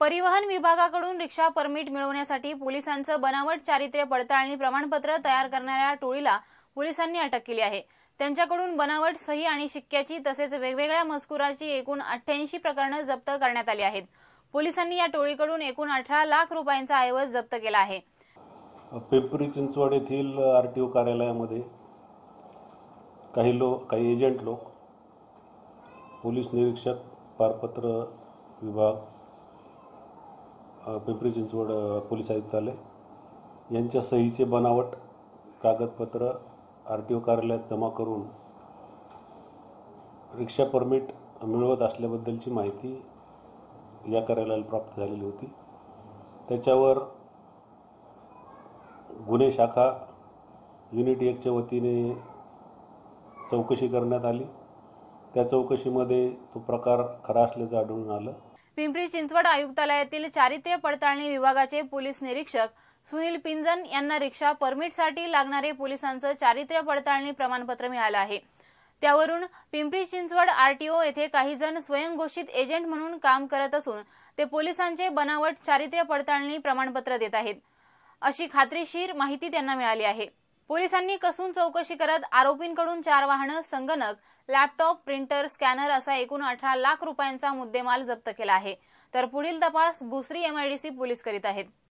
परिवहन विभागाकडून रिक्षा परमिट मिळवण्यासाठी पोलिसांचं बनावट चारित्र्य पडताळणी प्रमाणपत्र तयार करणाऱ्या टोळीला पोलिसांनी अटक केली आहे त्यांच्याकडून बनावट सही आणि शिक्क्याची तसेच वेगवेगळ्या मजकुराची एकूण अठ्ठ्याऐंशी प्रकरणं जप्त करण्यात आली आहेत पोलिसांनी या टोळीकडून एकूण अठरा लाख रुपयांचा ऐवज जप्त केला आहे पिंपरी चिंचवड येथील आर टी ओ कार्यालयामध्ये काही लोक काही एजंट लोक पोलीस निरीक्षक पारपत्र विभाग पिंपरी चिंचवड पोलीस आयुक्तालय यांच्या सहीचे बनावट कागदपत्र आर टी ओ कार्यालयात जमा करून रिक्षा परमिट मिळवत असल्याबद्दलची माहिती या कार्यालयाला प्राप्त झालेली होती त्याच्यावर गुन्हे शाखा युनिट एकच्या वतीने चौकशी करण्यात आली त्या चौकशीमध्ये तो प्रकार खरा असल्याचं आढळून आलं पिंपरी चिंचवड आयुक्तालयातील चारित्र्य पडताळणी विभागाचे पोलीस निरीक्षक सुनील पिंजन यांना रिक्षा परमिटसाठी लागणारे पोलिसांचं चारित्र्य पडताळणी प्रमाणपत्र मिळालं आहे त्यावरून पिंपरी चिंचवड आरटीओ येथे काही जण स्वयंघोषित एजंट म्हणून काम करत असून ते पोलिसांचे बनावट चारित्र्य पडताळणी प्रमाणपत्र देत आहेत अशी खात्रीशीर माहिती त्यांना मिळाली आहे पोलिसांनी कसून चौकशी करत आरोपींकडून चार वाहनं संगणक लॅपटॉप प्रिंटर स्कॅनर असा एकूण अठरा लाख रुपयांचा मुद्देमाल जप्त केला आहे तर पुढील तपास भुसरी एमआयडीसी पोलीस करीत आहेत